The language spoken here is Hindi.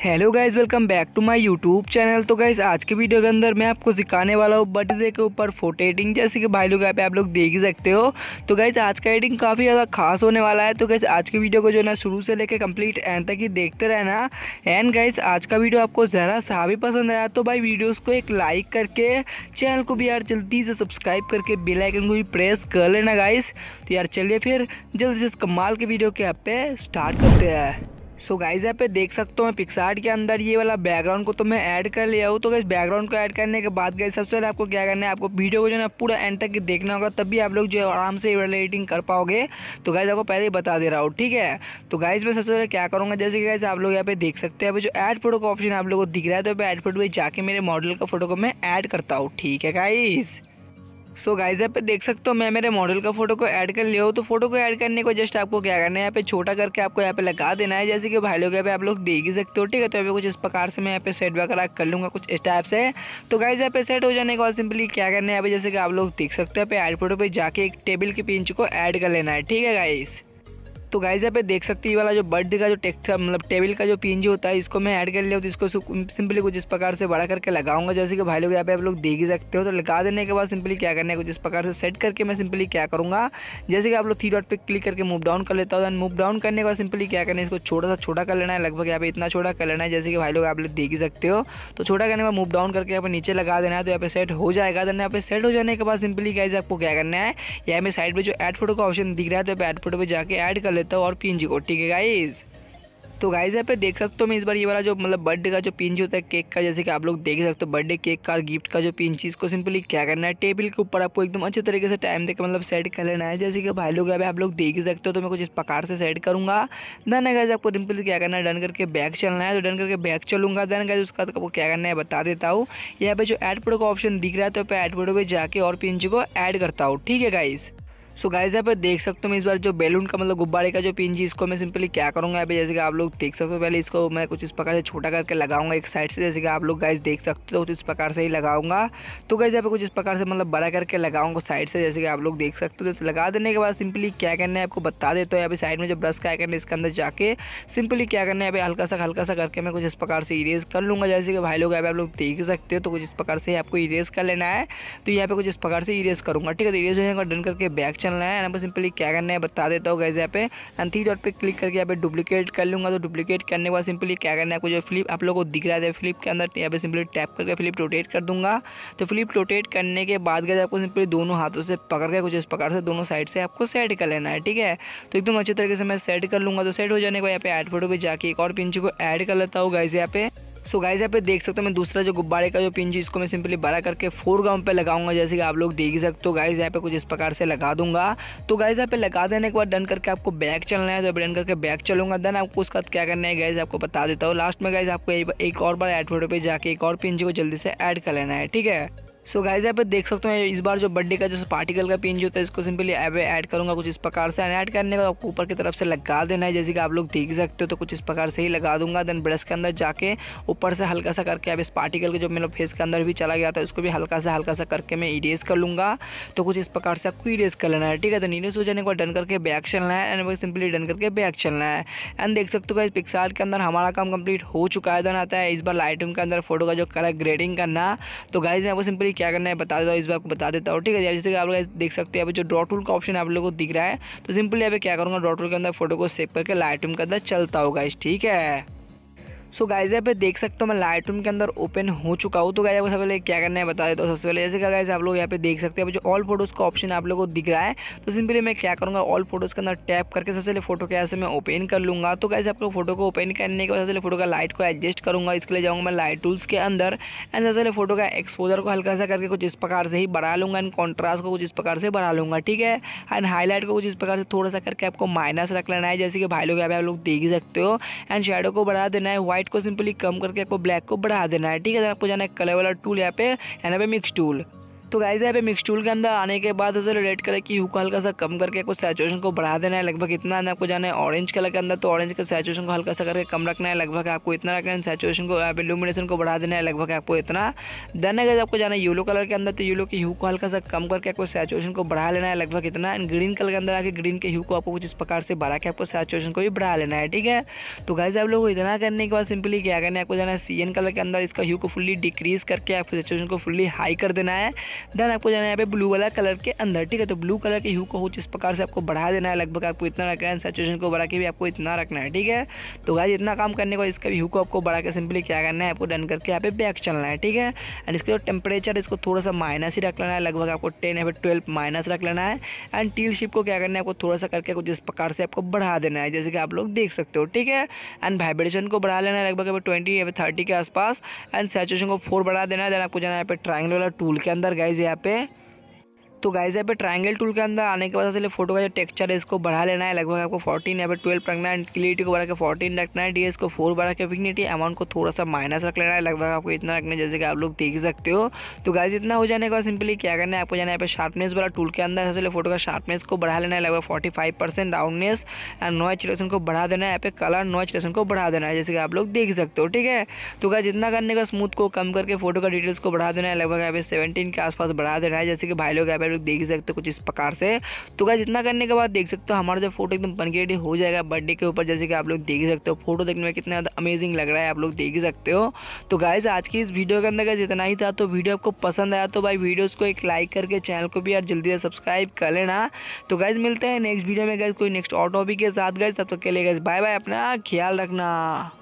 hello guys welcome back to my YouTube channel तो गाइज आज के वीडियो के अंदर मैं आपको सिखाने वाला हूँ बर्थडे के ऊपर फोटो एडिटिंग जैसे कि भाई लोग यहाँ पे आप लोग देख ही सकते हो तो गाइज आज का एडिटिंग काफ़ी ज़्यादा खास होने वाला है तो गाइज आज के वीडियो को जो है ना शुरू से लेकर कंप्लीट एंड तक ही देखते रहना एंड गाइज आज का वीडियो आपको ज़रा सा भी पसंद आया तो भाई वीडियोज़ को एक लाइक करके चैनल को भी यार जल्दी से सब्सक्राइब करके बेलाइकन को भी प्रेस कर लेना गाइज तो यार चलिए फिर जल्दी से इस कमाल के वीडियो के यहाँ पे स्टार्ट करते हैं सो गाइज यहाँ पे देख सकते हो मैं पिक्सार्ट के अंदर ये वाला बैकग्राउंड को तो मैं ऐड कर लिया हूँ तो गैस बैकग्राउंड को ऐड करने के बाद गए सबसे पहले आपको क्या करना है आपको वीडियो को जो है पूरा एंड तक देखना होगा तभी आप लोग जो है आराम से वाला एडिटिंग कर पाओगे तो गाइज आपको पहले ही बता दे रहा हूँ ठीक है तो गाइज मैं सबसे पहले क्या करूँगा जैसे कि गाइज आप लोग यहाँ पे देख सकते हैं जो एड फोटो का ऑप्शन आप लोग को दिख रहा है तो एड फोटो में जाके मेरे मॉडल का फोटो को मैं ऐड करता हूँ ठीक है गाइज़ सो गाइज यहाँ पे देख सकते हो मैं मेरे मॉडल का फोटो को ऐड कर लिया हो तो फोटो को ऐड करने को जस्ट आपको क्या करना है यहाँ पे छोटा करके आपको यहाँ पे लगा देना है जैसे कि भाई लोग यहाँ पे आप लोग देख ही सकते हो ठीक है तो यहाँ पे कुछ इस प्रकार से मैं यहाँ पे सेट वगैरह कर लूँगा कुछ इस टाइप से तो गाइज यहाँ पे सेट हो जाने के बाद सिंपली क्या करना है यहाँ पे जैसे कि आप लोग देख सकते हो यहाँ पे एड फोटो पर जाके एक टेबल के पिंच को ऐड कर लेना है ठीक है गाइज़ तो गाइज यहाँ पे देख सकते हैं वाला जो बर्थ का जो टेक्स मतलब टेबल का जो पीएनजी होता है इसको मैं ऐड कर लिया तो इसको सिंपली कुछ इस प्रकार से बड़ा करके लगाऊंगा जैसे कि भाई लोग यहाँ पे आप लोग देख ही सकते हो तो लगा देने के बाद सिंपली क्या करना है कुछ इस प्रकार से सेट करके मैं सिंपली क्या करूँगा जैसे कि आप लोग थ्री डॉट पर क्लिक करके मूव डाउन कर लेता हूँ एंड मूव डाउन करने के बाद सिंपली क्या करना है इसको छोटा सा छोटा कर लेना है लगभग यहाँ पे इतना छोटा कर लेना है जैसे कि भाई लोग आप लोग देख ही सकते हो तो छोटा करने के बाद मूव डाउन करके यहाँ पर नीचे लगा देना है तो यहाँ पे सेट हो जाएगा देन यहाँ पे सेट हो जाने के बाद सिंपली गाइज आपको क्या करना है यहाँ पे साइड पर जो एड फोटो का ऑप्शन दिख रहा है तो यहाँ पे एड फोटो पर जाकर एड कर लेता हूँ और पीएनजी को ठीक है गाइज़ तो गाइज यहाँ पे देख सकते हो मैं इस बार ये वाला जो मतलब बर्थडे का जो पिंच होता है केक का जैसे कि आप लोग देख सकते हो बर्थडे केक का गिफ्ट का जो पिंच इसको सिंपली क्या करना है टेबल के ऊपर आपको एकदम अच्छे तरीके से टाइम देकर मतलब सेट कर लेना है जैसे कि भाई लोग अभी आप लोग देख सकते हो तो मैं कुछ इस प्रकार से सेट करूँगा देन गाइज आपको सिंपली क्या करना है डन करके बैग चलना है तो डन करके बैग चलूंगा देन गाइज उसका तो आपको क्या करना है बता देता हूँ यहाँ पे जो एड प्रो का ऑप्शन दिख रहा है तो यहाँ पे एड प्रो पर जाके और पिंच को ऐड करता हूँ ठीक है गाइज़ सो गाइज यहाँ पे देख सकते हो मैं इस बार जो बैलून का मतलब गुब्बारे का जो पिन जी इसको मैं सिंपली क्या करूँगा यहाँ पे जैसे कि आप लोग देख सकते हो पहले इसको मैं कुछ इस प्रकार से छोटा करके लगाऊंगा एक साइड से जैसे कि आप लोग गाइज देख सकते हो कुछ तो इस प्रकार से ही लगाऊंगा तो गाइज यहाँ पे कुछ इस प्रकार से मतलब बड़ा करके लगाऊंगा साइड से जैसे कि आप लोग देख सकते हो जैसे तो लगा देने के बाद सिंपली क्या करना है आपको बता देते हो यहाँ पे साइड में जो ब्रश का है इसके अंदर जाके सिंपली क्या करना है यहाँ पे हल्का सा हल्का सा करके मैं कुछ इस प्रकार से इरेज कर लूँगा जैसे कि भाई लोग यहाँ पे आप लोग देख सकते हो तो कुछ इस प्रकार से आपको इरेज कर लेना है तो यहाँ पे कुछ इस प्रकार से इरेज करूँगा ठीक है तो इरेज हो जाएगा डन करके बैक चलना है ना सिंपली क्या करना है बता देता हूँ गैस यहाँ पे एंड थ्री डॉट पे क्लिक करके यहाँ पे डुप्लीकेट कर लूँगा तो डुप्लीकेट करने के बाद सिंपली क्या करना है आपको जो फ्लिप आप लोग को दिख रहा है फ्लिप के अंदर यहाँ पे सिंपली टैप करके फ्लिप रोटेट कर दूंगा तो फ्लिप रोटेट करने के बाद गए आपको सिंपली दोनों हाथों से पकड़ के कुछ इस प्रकार से दोनों साइड से आपको सेट कर लेना है ठीक है तो एकदम अच्छे तरीके से मैं सेट कर लूँगा तो सेट हो जाने के बाद यहाँ पे एड फोटो पर जाके एक और पिंच को ऐड कर लेता हूँ गैस यहाँ पे सो गाइज यहाँ पे देख सकते हो मैं दूसरा जो गुब्बारे का जो पिंच इसको मैं सिंपली बड़ा करके फोर ग्राउंड पे लगाऊंगा जैसे कि आप लोग देख सकते हो गाइज यहाँ पे कुछ इस प्रकार से लगा दूंगा तो गाइज यहाँ पे लगा देने के बाद डन करके आपको बैक चलना है तो डन करके बैक चलूंगा देन आपको उसका क्या करना है गाइज आपको बता देता हूँ लास्ट में गाइज आपको एक और बार एड फोटो पर जाके एक और पिंच को जल्दी से ऐड कर लेना है ठीक है सो गाइज यहाँ पे देख सकते हो इस बार जो बर्थडे का जो पार्टिकल का पिन जो होता है इसको सिंपली ऐड करूँगा कुछ इस प्रकार से ऐड करने का आपको ऊपर की तरफ से लगा देना है जैसे कि आप लोग देख सकते हो तो कुछ इस प्रकार से ही लगा दूंगा देन ब्रश के अंदर जाके ऊपर से हल्का सा करके अब इस पार्टिकल के जो मेरे फेस के अंदर भी चला गया था उसको भी हल्का सा हल्का सा करके मैं इरेज कर लूँगा तो कुछ इस प्रकार से आपको इरेज कर लेना है ठीक है देन इरेज हो जाने के बाद डन करके बैक चलना है एंड सिंपली डन करके बैक चलना है एंड देख सकते हो इस पिक्सार के अंदर हमारा काम कंप्लीट हो चुका है देन आता है इस बार लाइटरूम के अंदर फोटो का जो कलर ग्रेडिंग करना तो गाइज मैं आपको सिंपली क्या करना है बता देता हूँ इस बार आपको बता देता हूँ ठीक है जैसे कि आप लोग देख सकते हैं जो ड्रॉ टूल का ऑप्शन आप लोगों को दिख रहा है तो सिंपली अभी क्या करूँगा ड्रॉ टूल के अंदर फोटो को सेव करके लाइट के अंदर चलता होगा इस ठीक है सो गाइज यहाँ पे देख सकते हो मैं लाइट के अंदर ओपन हो चुका हूँ तो गाइज आपको सबसे पहले क्या करना है बता देता हूँ सबसे पहले जैसे क्या गाइज आप लोग यहाँ पे देख सकते हैं जो ऑल फोटोज़ का ऑप्शन आप लोगों को दिख रहा है तो सिंपली मैं क्या करूँगा ऑल फोटोज़ के अंदर टैप करके सबसे पहले फोटो के यहाँ से मैं ओपन कर लूँगा तो गाइज आप लोग फोटो को ओपन करने के बाद सबसे पहले फोटो का लाइट को एडजस्ट करूँगा इसके लिए जाऊँगा मैं लाइट टूल्स के अंदर एंड सबसे पहले फोटो का एक्सपोजर को हल्का सा करके कुछ इस प्रकार से ही बढ़ा लूँगा एंड कॉन्ट्रास्ट को कुछ इस प्रकार से बढ़ा लूँगा ठीक है एंड हाईलाइट को कुछ इस प्रकार से थोड़ा सा करके आपको माइनस रख लेना है जैसे कि भाई लोग यहाँ पे आप लोग देख सकते हो एंड शेडो को बढ़ा देना है व्हाइट वाइट को सिंपली कम करके आपको ब्लैक को बढ़ा देना है ठीक है आपको जाना है कलर वाला टूल यहाँ पे यहाँ पे मिक्स टूल तो गाइज यहाँ पे मिक्सचूल के अंदर आने के बाद उसे रेड कलर की हुक हल्का सा कम करके कुछ सैचुएशन को बढ़ा देना है लगभग इतना आपको जाना है ऑरेंज कलर के अंदर तो ऑरेंज के सैचुएशन को हल्का सा करके कम रखना है लगभग आपको इतना रखना है सैचुएशन को यहाँ पे लुमिनेशन को बढ़ा देना है लगभग आपको इतना देन अगर आपको जाना है येलो कलर के अंदर तो येलो की यू को हल्का सा कम करके आपको सैचुएशन को बढ़ा लेना है लगभग इतना एंड ग्रीन कलर के अंदर आके ग्रीन के यू को आपको कुछ इस प्रकार से बढ़ा के आपको सैचुएशन को भी बढ़ा लेना है ठीक है तो गाइज आप लोग इतना करने के बाद सिंपली क्या करना है आपको जाना है सी कलर के अंदर इसका ह्यू को फुल्ली डिक्रीज करके आपको सैचुएशन को फुल्ली हाई कर देना है देन आपको जाना है यहाँ पे ब्लू वाला कलर के अंदर ठीक है तो ब्लू कलर के यू को कुछ इस प्रकार से आपको बढ़ा देना है लगभग आपको इतना रखना है सेचुएशन को बढ़ा के भी आपको इतना रखना है ठीक है तो गाय इतना काम करने को इसका व्यू को आपको बढ़ा के सिंपली क्या करना है आपको डन करके यहाँ पे बैक चलना है ठीक है एंड इसका जो टेम्परेचर इसको थोड़ा सा माइनस ही रख लेना है लगभग आपको टेन या फिर ट्वेल्व माइनस रख लेना है एंड टील शिप को क्या करना है आपको थोड़ा सा करके कुछ इस प्रकार से आपको बढ़ा देना है जैसे कि आप लोग देख सकते हो ठीक है एंड वाइब्रेशन को बढ़ा लेना है लगभग ट्वेंटी या फिर थर्टी के आसपास एंड सेचुएशन को फोर बढ़ा देना है देन आपको जाना है यहाँ पे ट्राइंगल वाला टूल के अंदर गए गाइज यहाँ पे तो गाइज यहाँ पे ट्राइंगल टूल के अंदर आने के बाद असल फोटो का जो टेक्सचर है इसको बढ़ा लेना है लगभग आपको फोर्टीन या पे ट्वेल्व रखना है क्लियरिटी को बढ़ा के फोर्टीन रखना है डी एस को फोर बढ़ा के फिग्निटी अमाउंट को थोड़ा सा माइनस रख लेना है लगभग आपको इतना रखना है जैसे कि आप लोग देख सकते हो तो गाइज इतना हो जाने के बाद सिंपली क्या करना है आपको जाना है यहाँ पे शार्पनेस वाला टूल के अंदर असल फोटो का शार्पनेस को बढ़ा लेना है लगभग forty five percent roundness and noise relation को बढ़ा देना है यहाँ पे कलर नॉइज रिलेशन को बढ़ा देना है जैसे कि आप लोग देख सकते हो ठीक है तो गाइज इतना करने का स्मूथ को कम करके फोटो का डिटेल्स को बढ़ा देना है लगभग यहाँ पे सेवेंटीन के आसपास बढ़ा देना है जैसे कि भाई लोग यहाँ पे लोग देख सकते हो कुछ इस प्रकार से तो गाइज इतना करने के बाद देख सकते हो हमारा जो फोटो एकदम बन के रेडी हो जाएगा बर्थडे के ऊपर जैसे कि आप लोग देख सकते हो फोटो देखने में कितना ज़्यादा अमेजिंग लग रहा है आप लोग देख ही सकते हो तो गाइज आज की इस वीडियो के अंदर गाइज इतना ही था तो वीडियो आपको पसंद आया तो भाई वीडियोस को एक लाइक करके चैनल को भी यार जल्दी से सब्सक्राइब कर लेना तो गाइज मिलते हैं नेक्स्ट वीडियो में गाइज कोई नेक्स्ट और टॉपिक के साथ गाइज तब तक के लिए गाइज बाय बाय अपना ख्याल रखना